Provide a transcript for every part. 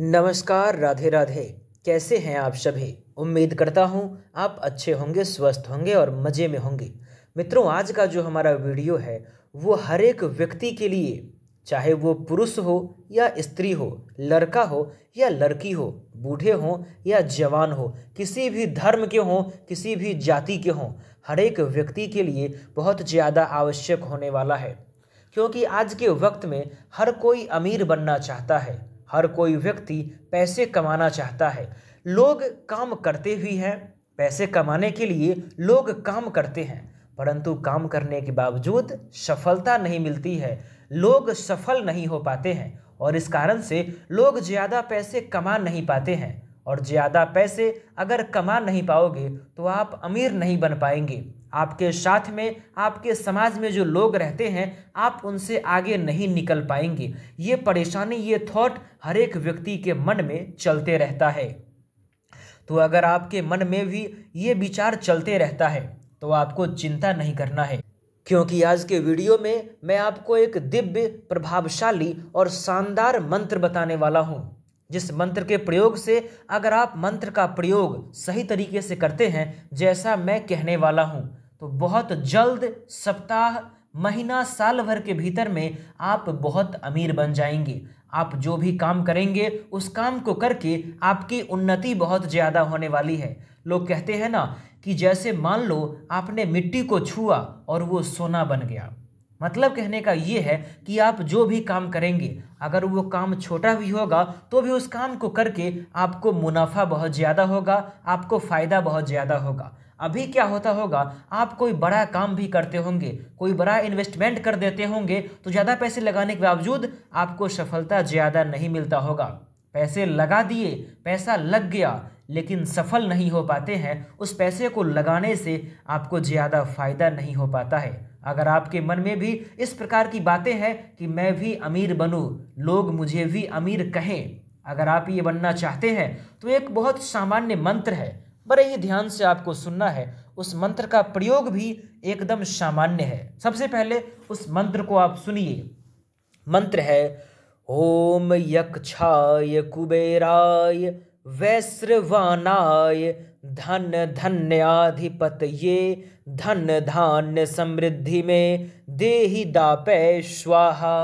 नमस्कार राधे राधे कैसे हैं आप सभी उम्मीद करता हूं आप अच्छे होंगे स्वस्थ होंगे और मज़े में होंगे मित्रों आज का जो हमारा वीडियो है वो हर एक व्यक्ति के लिए चाहे वो पुरुष हो या स्त्री हो लड़का हो या लड़की हो बूढ़े हों या जवान हो किसी भी धर्म के हों किसी भी जाति के हों हर एक व्यक्ति के लिए बहुत ज़्यादा आवश्यक होने वाला है क्योंकि आज के वक्त में हर कोई अमीर बनना चाहता है हर कोई व्यक्ति पैसे कमाना चाहता है लोग काम करते भी हैं पैसे कमाने के लिए लोग काम करते हैं परंतु काम करने के बावजूद सफलता नहीं मिलती है लोग सफल नहीं हो पाते हैं और इस कारण से लोग ज़्यादा पैसे कमा नहीं पाते हैं और ज़्यादा पैसे अगर कमा नहीं पाओगे तो आप अमीर नहीं बन पाएंगे आपके साथ में आपके समाज में जो लोग रहते हैं आप उनसे आगे नहीं निकल पाएंगे ये परेशानी ये थॉट हर एक व्यक्ति के मन में चलते रहता है तो अगर आपके मन में भी ये विचार चलते रहता है तो आपको चिंता नहीं करना है क्योंकि आज के वीडियो में मैं आपको एक दिव्य प्रभावशाली और शानदार मंत्र बताने वाला हूँ जिस मंत्र के प्रयोग से अगर आप मंत्र का प्रयोग सही तरीके से करते हैं जैसा मैं कहने वाला हूँ तो बहुत जल्द सप्ताह महीना साल भर के भीतर में आप बहुत अमीर बन जाएंगे आप जो भी काम करेंगे उस काम को करके आपकी उन्नति बहुत ज़्यादा होने वाली है लोग कहते हैं ना कि जैसे मान लो आपने मिट्टी को छुआ और वो सोना बन गया मतलब कहने का ये है कि आप जो भी काम करेंगे अगर वो काम छोटा भी होगा तो भी उस काम को करके आपको मुनाफा बहुत ज़्यादा होगा आपको फ़ायदा बहुत ज़्यादा होगा अभी क्या होता होगा आप कोई बड़ा काम भी करते होंगे कोई बड़ा इन्वेस्टमेंट कर देते होंगे तो ज़्यादा पैसे लगाने के बावजूद आपको सफलता ज़्यादा नहीं मिलता होगा पैसे लगा दिए पैसा लग गया लेकिन सफल नहीं हो पाते हैं उस पैसे को लगाने से आपको ज़्यादा फ़ायदा नहीं हो पाता है अगर आपके मन में भी इस प्रकार की बातें हैं कि मैं भी अमीर बनूं लोग मुझे भी अमीर कहें अगर आप ये बनना चाहते हैं तो एक बहुत सामान्य मंत्र है बड़े ही ध्यान से आपको सुनना है उस मंत्र का प्रयोग भी एकदम सामान्य है सबसे पहले उस मंत्र को आप सुनिए मंत्र है ओम यक्षाय कुबेराय वैश्रवानाय धन धन्याधिपत ये धन धान्य समृद्धि में देहि दापे स्वाहा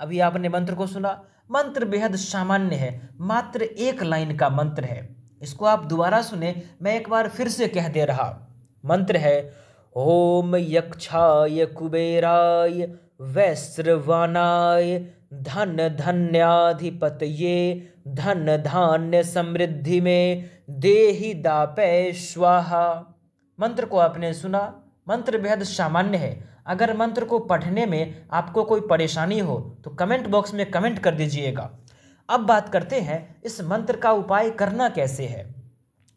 अभी आपने मंत्र को सुना मंत्र बेहद सामान्य है मात्र एक लाइन का मंत्र है इसको आप दोबारा सुने मैं एक बार फिर से कह दे रहा मंत्र है ओम यक्षाय कुबेराय वैश्रवानाय धन धन्याधिपत ये धन धान्य समृद्धि में देहि दापे स्वाहा मंत्र को आपने सुना मंत्र बेहद सामान्य है अगर मंत्र को पढ़ने में आपको कोई परेशानी हो तो कमेंट बॉक्स में कमेंट कर दीजिएगा अब बात करते हैं इस मंत्र का उपाय करना कैसे है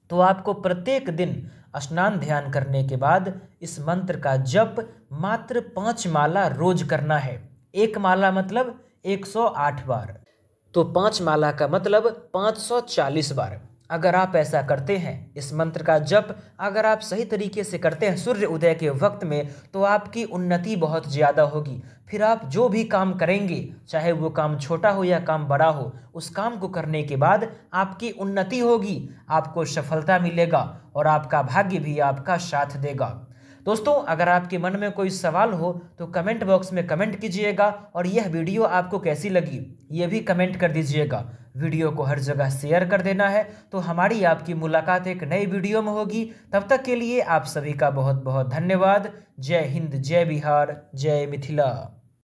तो आपको प्रत्येक दिन स्नान ध्यान करने के बाद इस मंत्र का जप मात्र पाँच माला रोज करना है एक माला मतलब 108 बार तो पाँच माला का मतलब 540 बार अगर आप ऐसा करते हैं इस मंत्र का जप अगर आप सही तरीके से करते हैं सूर्य उदय के वक्त में तो आपकी उन्नति बहुत ज़्यादा होगी फिर आप जो भी काम करेंगे चाहे वो काम छोटा हो या काम बड़ा हो उस काम को करने के बाद आपकी उन्नति होगी आपको सफलता मिलेगा और आपका भाग्य भी आपका साथ देगा दोस्तों अगर आपके मन में कोई सवाल हो तो कमेंट बॉक्स में कमेंट कीजिएगा और यह वीडियो आपको कैसी लगी ये भी कमेंट कर दीजिएगा वीडियो को हर जगह शेयर कर देना है तो हमारी आपकी मुलाकात एक नई वीडियो में होगी तब तक के लिए आप सभी का बहुत बहुत धन्यवाद जय हिंद जय बिहार जय मिथिला